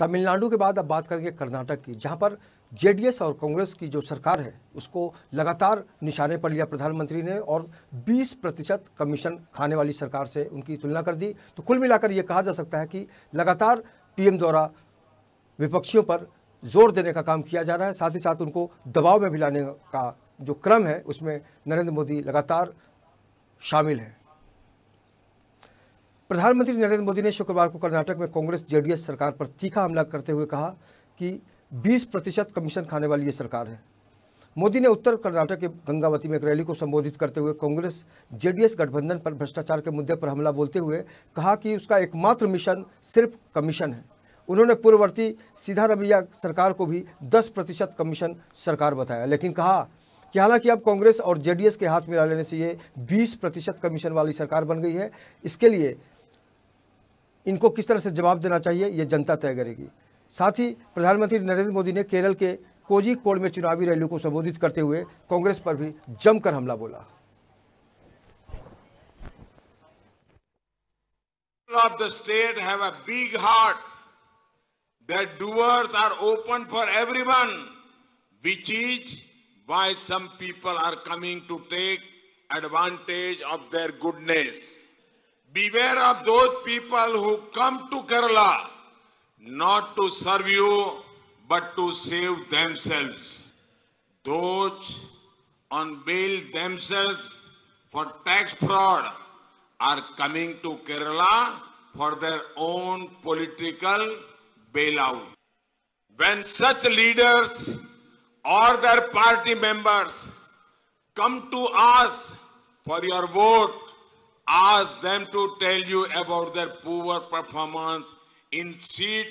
तमिलनाडु के बाद अब बात करेंगे कर्नाटक की जहाँ पर जेडीएस और कांग्रेस की जो सरकार है उसको लगातार निशाने पर लिया प्रधानमंत्री ने और 20 प्रतिशत कमीशन खाने वाली सरकार से उनकी तुलना कर दी तो कुल मिलाकर ये कहा जा सकता है कि लगातार पीएम द्वारा विपक्षियों पर जोर देने का काम किया जा रहा है साथ ही साथ उनको दबाव में भी लाने का जो क्रम है उसमें नरेंद्र मोदी लगातार शामिल हैं प्रधानमंत्री नरेंद्र मोदी ने शुक्रवार को कर्नाटक में कांग्रेस जेडीएस सरकार पर तीखा हमला करते हुए कहा कि 20 प्रतिशत कमीशन खाने वाली ये सरकार है मोदी ने उत्तर कर्नाटक के गंगावती में एक रैली को संबोधित करते हुए कांग्रेस जेडीएस गठबंधन पर भ्रष्टाचार के मुद्दे पर हमला बोलते हुए कहा कि उसका एकमात्र मिशन सिर्फ कमीशन है उन्होंने पूर्ववर्ती सीधारमैया सरकार को भी 10 प्रतिशत कमीशन सरकार बताया लेकिन कहा कि हालांकि अब कांग्रेस और जेडीएस के हाथ मिला लेने से ये 20 प्रतिशत कमीशन वाली सरकार बन गई है इसके लिए इनको किस तरह से जवाब देना चाहिए यह जनता तय करेगी साथ ही प्रधानमंत्री नरेंद्र मोदी ने केरल के कोजीकोड में चुनावी रैली को संबोधित करते हुए कांग्रेस पर भी जमकर हमला बोला of the state have a big heart that doors are open for every one which is why some are coming to take advantage of their goodness Beware of those people who come to Kerala not to serve you but to save themselves. Those on bail themselves for tax fraud are coming to Kerala for their own political bailout. When such leaders or their party members come to us for your vote, ask them to tell you about their poor performance in seat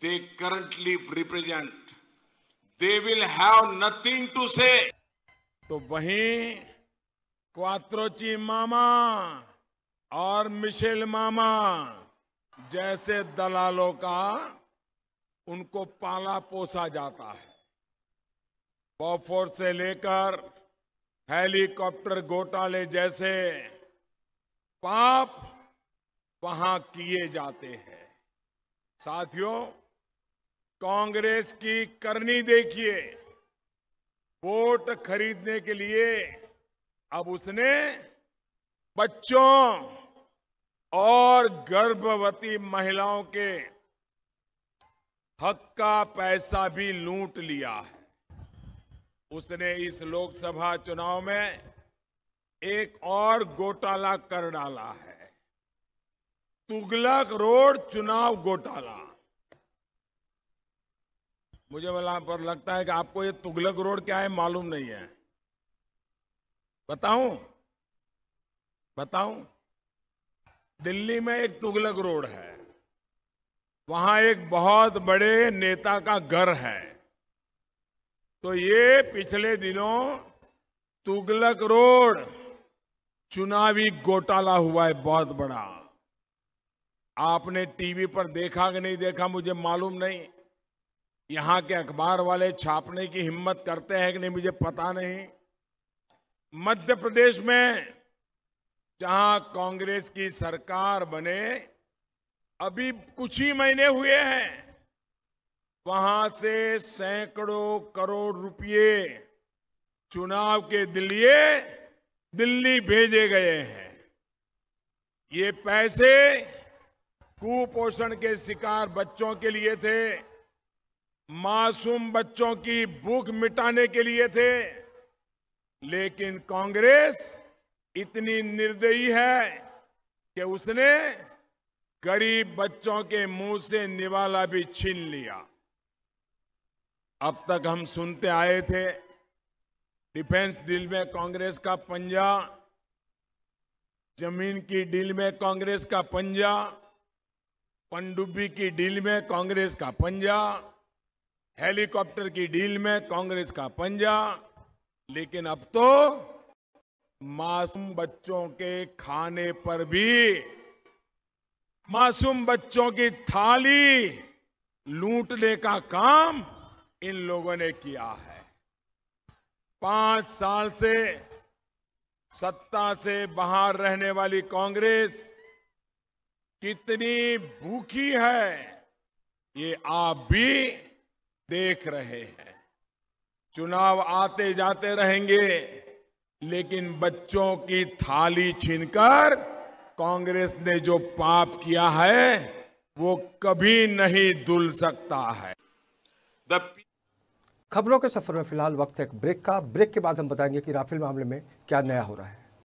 they currently represent. They will have nothing to say. तो वहीं Quattrocchi mama aur michel mama jaise dalalon ka unko pala posa jata hai Bofors se lekar helicopter घोटाले जैसे पाप वहां किए जाते हैं साथियों कांग्रेस की करनी देखिए वोट खरीदने के लिए अब उसने बच्चों और गर्भवती महिलाओं के हक का पैसा भी लूट लिया है उसने इस लोकसभा चुनाव में एक और घोटाला कर डाला है तुगलक रोड चुनाव घोटाला मुझे वाला पर लगता है कि आपको ये तुगलक रोड क्या है मालूम नहीं है बताऊं बताऊं दिल्ली में एक तुगलक रोड है वहां एक बहुत बड़े नेता का घर है तो ये पिछले दिनों तुगलक रोड चुनावी घोटाला हुआ है बहुत बड़ा आपने टीवी पर देखा कि नहीं देखा मुझे मालूम नहीं यहां के अखबार वाले छापने की हिम्मत करते हैं कि नहीं मुझे पता नहीं मध्य प्रदेश में जहां कांग्रेस की सरकार बने अभी कुछ ही महीने हुए हैं वहां से सैकड़ों करोड़ रुपए चुनाव के दिलिए दिल्ली भेजे गए हैं ये पैसे कुपोषण के शिकार बच्चों के लिए थे मासूम बच्चों की भूख मिटाने के लिए थे लेकिन कांग्रेस इतनी निर्दयी है कि उसने गरीब बच्चों के मुंह से निवाला भी छीन लिया अब तक हम सुनते आए थे डिफेंस डील में कांग्रेस का पंजा जमीन की डील में कांग्रेस का पंजा पनडुब्बी की डील में कांग्रेस का पंजा हेलीकॉप्टर की डील में कांग्रेस का पंजा लेकिन अब तो मासूम बच्चों के खाने पर भी मासूम बच्चों की थाली लूटने का काम इन लोगों ने किया है पांच साल से सत्ता से बाहर रहने वाली कांग्रेस कितनी भूखी है ये आप भी देख रहे हैं चुनाव आते जाते रहेंगे लेकिन बच्चों की थाली छीनकर कांग्रेस ने जो पाप किया है वो कभी नहीं धुल सकता है खबरों के सफर में फिलहाल वक्त है एक ब्रेक का ब्रेक के बाद हम बताएंगे कि राफेल मामले में क्या नया हो रहा है